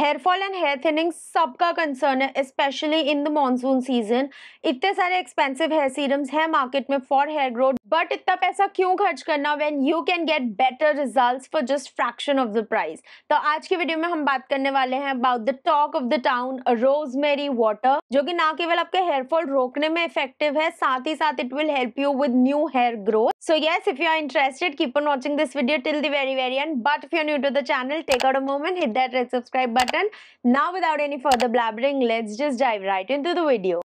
Hair fall and hair thinning सबका concern है specially in the monsoon season इतने सारे एक्सपेंसिव हेयर सीरम्स हैं मार्केट में फॉर हेयर ग्रोथ बट इतना पैसा क्यों खर्च करना when you can get better results for just fraction of the price तो आज की वीडियो में हम बात करने वाले हैं about the talk of the town rosemary water जो कि ना केवल आपके हेयर फॉल रोकने में इफेक्टिव है साथ ही साथ it will help you with new hair growth so yes if you are interested keep on watching this video till the very very end but if you new to the channel take out a moment hit that red subscribe but button. Now without any further blabbering, let's just dive right into the video.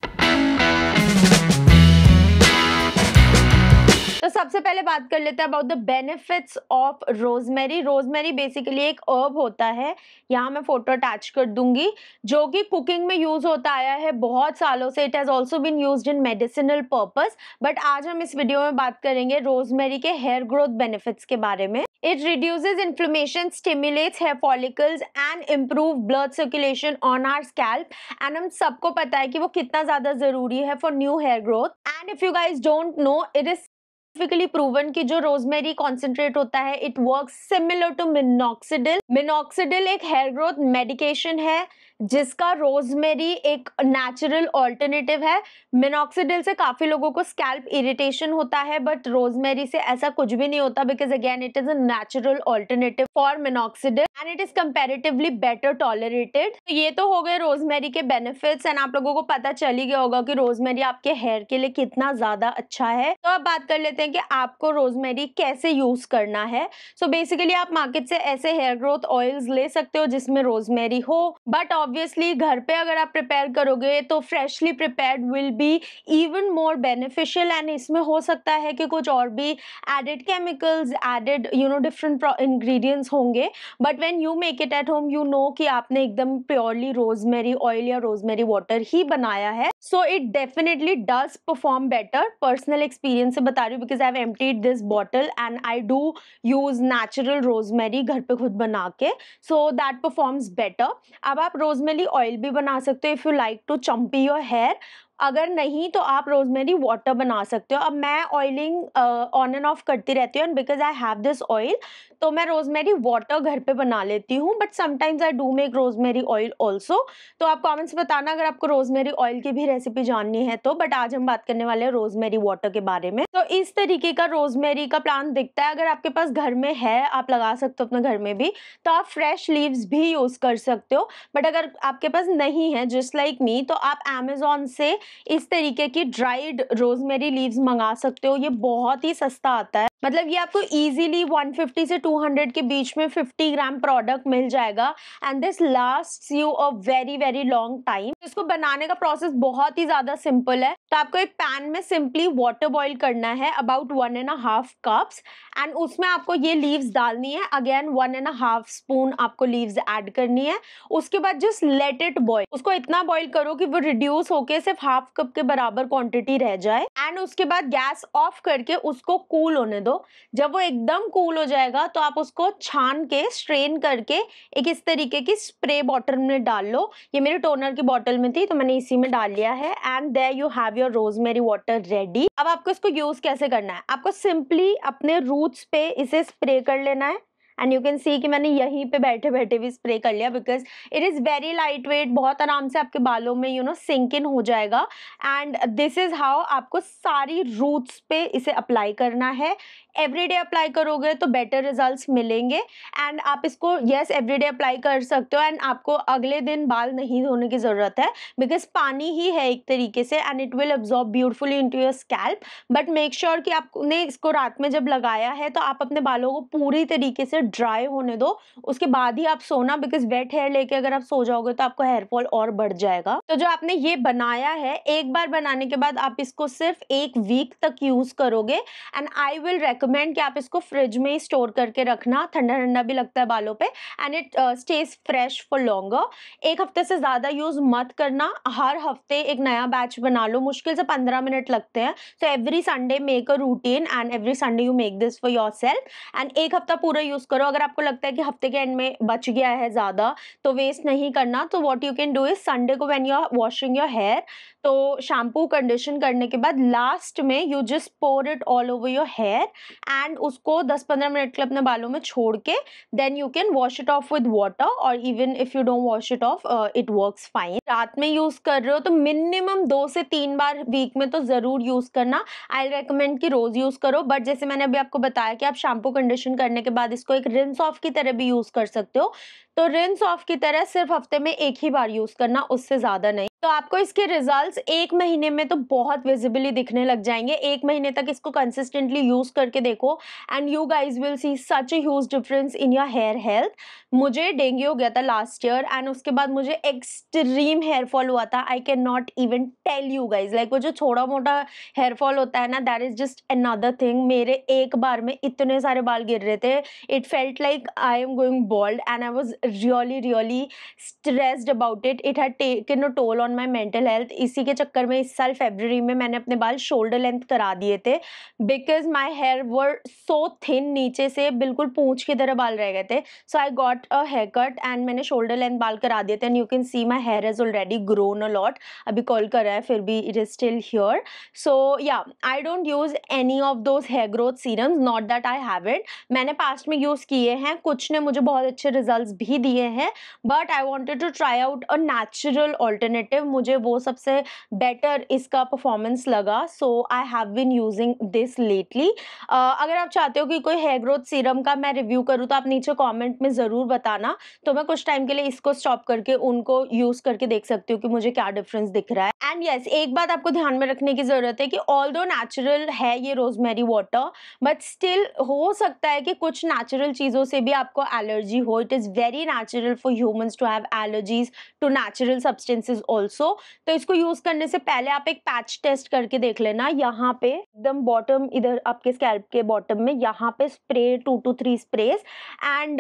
तो सबसे पहले बात कर लेते हैं about the benefits of rosemary rosemary basically एक herb होता है यहाँ मैं फोटो अटैच कर दूंगी जो कि कुकिंग में यूज़ होता आया है बहुत सालों से it has also been use in medicinal purpose but आज हम इस वीडियो में बात करेंगे रोजमेरी के हेयर ग्रोथ बेनिफिट्स के बारे में it reduce inflammation stimulates hair follicles and improve blood circulation on our scalp and हम सबको पता है कि वो कितना ज़्यादा ज़रूरी है for new hair growth and if you guys don't know it is scientifically proven कि जो रोजमेरी कॉन्सेंट्रेट होता है it work similar to minoxidil minoxidil एक हेयर ग्रोथ मेडिकेशन है जिसका रोजमेरी एक नेचुरल ऑल्टरनेटिव है मिनोक्सीडिल से काफ़ी लोगों को स्कैल्प इरिटेशन होता है बट रोजमेरी से ऐसा कुछ भी नहीं होता because again it is a natural alternative for minoxidil and it is comparatively better tolerated ये तो हो गए रोजमेरी के बेनिफिट्स एंड आप लोगों को पता चल ही गया होगा कि रोजमेरी आपके हेयर के लिए कितना ज़्यादा अच्छा है तो अब बात कर लेते लेते हैं कि आपको रोजमेरी कैसे यूज़ करना है सो so बेसिकली आप मार्केट से ऐसे हेयर ग्रोथ ऑयल्स ले सकते हो जिसमें रोजमेरी हो बट ऑब्वियसली घर पे अगर आप प्रिपेयर करोगे तो freshly prepared will be even more beneficial and इसमें हो सकता है कि कुछ और भी added chemicals added you know different ingredients होंगे but when you make it at home you know कि आपने एकदम प्योरली रोजमेरी ऑयल या रोजमेरी वाटर ही बनाया है so it definitely does perform better personal experience से बता रही हूँ because I have emptied this bottle and I do use natural rosemary घर पे खुद बना के सो दैट परफॉर्म्स बेटर अब आप रोजमेरी ऑयल भी बना सकते हो if you like to champi your hair अगर नहीं तो आप रोजमेरी वाटर बना सकते हो अब मैं ऑयलिंग ऑन एंड ऑफ करती रहती हूँ and because I have this oil तो मैं रोजमेरी वाटर घर पे बना लेती हूँ but sometimes I do make rosemary oil also तो आप कॉमेंट्स बताना अगर आपको रोजमेरी ऑयल की भी रेसिपी जाननी है तो बट आज हम बात करने वाले हैं रोजमेरी वाटर के बारे में तो इस तरीके का रोजमेरी का प्लांट दिखता है अगर आपके पास घर में है आप लगा सकते हो अपने घर में भी तो आप फ्रेश लीव्स भी यूज़ कर सकते हो बट अगर आपके पास नहीं है जस्ट लाइक मी तो आप अमेजोन से इस तरीके की ड्राइड रोजमेरी लीव्स मंगा सकते हो ये बहुत ही सस्ता आता है मतलब ये आपको इजीली 150 से टू 200 के बीच में 50 ग्राम प्रोडक्ट मिल जाएगा and this last you a very very long time इसको बनाने का प्रोसेस बहुत ही ज़्यादा सिंपल है तो आपको एक पैन में सिंपली वाटर बॉइल करना है about one and half cups and उसमें आपको ये लीव्स डालनी है again one and half spoon आपको लीव्स ऐड करनी है उसके बाद जस्ट लेट इट बॉइल उसको इतना बॉइल करो कि वो रिड्यूस होके सिर्फ हाफ कप के बराबर क्वांटिटी रह जाए एंड उसके बाद गैस ऑफ करके उसको कूल cool होने दो जब वो एकदम कूल cool हो जाएगा तो आप उसको छान के स्ट्रेन करके एक इस तरीके की स्प्रे बॉटल में डाल लो ये मेरे टोनर की बॉटल में थी तो मैंने इसी में डाल लिया है and there you have your rosemary water ready अब आपको इसको यूज कैसे करना है आपको सिंपली अपने रूट्स पे इसे स्प्रे कर लेना है एंड यू कैन सी कि मैंने यहीं पे बैठे बैठे भी स्प्रे कर लिया because it is very light weight बहुत आराम से आपके बालों में यू नो सिंक इन हो जाएगा एंड दिस इज़ हाउ आपको सारी रूट्स पे इसे अप्लाई करना है एवरीडे अप्लाई करोगे तो बेटर रिजल्ट्स मिलेंगे एंड आप इसको येस एवरीडे अप्लाई कर सकते हो एंड आपको अगले दिन बाल नहीं धोने की ज़रूरत है बिकॉज पानी ही है एक तरीके से and it will absorb beautifully to your scalp but make sure कि आपने इसको रात में जब लगाया है तो आप अपने बालों को पूरी तरीके से ड्राई होने दो उसके बाद ही आप सोना बिकॉज वेट हेयर लेके अगर आप सो जाओगे तो आपका हेयरफॉल और बढ़ जाएगा तो जो आपने ये बनाया है एक बार बनाने के बाद आप इसको सिर्फ एक वीक तक यूज़ करोगे and I will rec recommend कि आप इसको फ्रिज में ही स्टोर करके रखना ठंडा ठंडा भी लगता है बालों पे and it stays fresh for longer एक हफ्ते से ज़्यादा यूज़ मत करना हर हफ्ते एक नया बैच बना लो मुश्किल से पंद्रह मिनट लगते हैं so every Sunday make a routine and every Sunday you make this for yourself and एक हफ्ता पूरा यूज़ करो अगर आपको लगता है कि हफ्ते के एंड में बच गया है ज़्यादा तो वेस्ट नहीं करना तो what you can do is Sunday को when you are washing your hair तो शैम्पू कंडीशन करने के बाद लास्ट में you just pour it all over your hair and उसको 10-15 मिनट के लिए अपने बालों में छोड़ के then you can wash it off with water और even if you don't wash it off it works fine रात में यूज कर रहे हो तो मिनिमम दो से तीन बार वीक में तो जरूर यूज करना आई रिकमेंड कि रोज यूज करो बट जैसे मैंने अभी आपको बताया कि आप शैम्पू कंडीशन करने के बाद इसको एक रिंस ऑफ की तरह भी यूज कर सकते हो तो रिंस ऑफ की तरह सिर्फ हफ्ते में एक ही बार यूज करना उससे ज्यादा नहीं तो आपको इसके रिजल्ट्स एक महीने में तो बहुत विजिबली दिखने लग जाएंगे एक महीने तक इसको कंसिस्टेंटली यूज़ करके देखो and you guys will see such a huge difference in your hair health मुझे डेंगू हो गया था लास्ट ईयर एंड उसके बाद मुझे एक्सट्रीम हेयर फॉल हुआ था I can not even tell you guys like वो जो छोटा मोटा हेयर फॉल होता है ना that is just another thing मेरे एक बार में इतने सारे बाल गिर रहे थे it felt like I am going bald and I was really really stressed about it it had taken a toll on on my mental health इसी के चक्कर में इस साल फेबररी में मैंने अपने बाल शोल्डर लेंथ करा दिए थे because my hair were so thin नीचे से बिल्कुल पूछ की तरह बाल रह गए थे so I got a haircut and मैंने शोल्डर लेंथ बाल करा दिए थे and you can see my hair is already grown a lot अभी कॉल कर रहा है फिर भी इट इज़ स्टिल ह्योर so yeah I don't use any of those hair growth serums not that I have it मैंने पास्ट में यूज़ किए हैं कुछ ने मुझे बहुत अच्छे रिजल्ट भी दिए हैं but I wanted to try out a natural alternative respective मुझे वो सबसे बेटर इसका परफॉर्मेंस लगा so I have been using this lately अगर आप चाहते हो कि कोई हेयर ग्रोथ सीरम का मैं रिव्यू करूँ तो आप नीचे कॉमेंट में ज़रूर बताना तो मैं कुछ टाइम के लिए इसको स्टॉप करके उनको यूज़ करके देख सकती हूँ कि मुझे क्या डिफरेंस दिख रहा है एंड येस yes, एक बात आपको ध्यान में रखने की ज़रूरत है कि ऑल दो नेचुरल है ये रोजमेरी वाटर बट स्टिल हो सकता है कि कुछ नेचुरल चीज़ों से भी आपको एलर्जी हो it is very natural for humans to have allergies to natural substances also also तो इसको यूज करने से पहले आप एक पैच टेस्ट करके देख लेना यहाँ पे एकदम बॉटम इधर आपके स्कैल्प के बॉटम में यहाँ पे spray two two three sprays and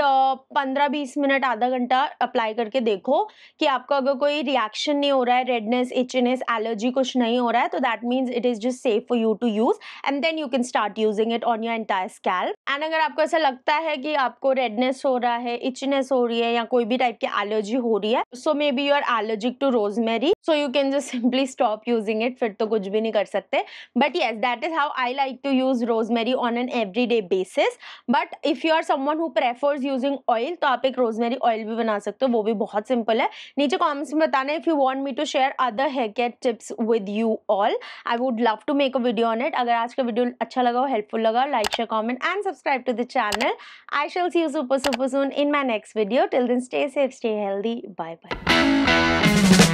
पंद्रह बीस मिनट आधा घंटा अप्लाई करके देखो कि आपका अगर कोई रिएक्शन नहीं हो रहा है रेडनेस इचनेस एलर्जी कुछ नहीं हो रहा है तो that means it is just safe for you to use and then you can start using it on your entire scalp and अगर आपको ऐसा लगता है कि आपको रेडनेस हो रहा है इचनेस हो रही है या कोई भी टाइप की एलर्जी हो रही है so may be you are allergic to rosemary so you can just simply stop using it फिर तो कुछ भी नहीं कर सकते but yes that is how I like to use rosemary on an every day basis but if you are someone who prefers using oil तो आप एक रोजमेरी ऑयल भी बना सकते हो वो भी बहुत सिंपल है नीचे कॉमेंट्स में बताना if you want me to share other hair care tips with you all I would love to make a video on it अगर आज का वीडियो अच्छा लगा हो हेल्पफुल लगा like share comment and subscribe to the channel I shall see you super super soon in my next video till then stay bye stay healthy bye bye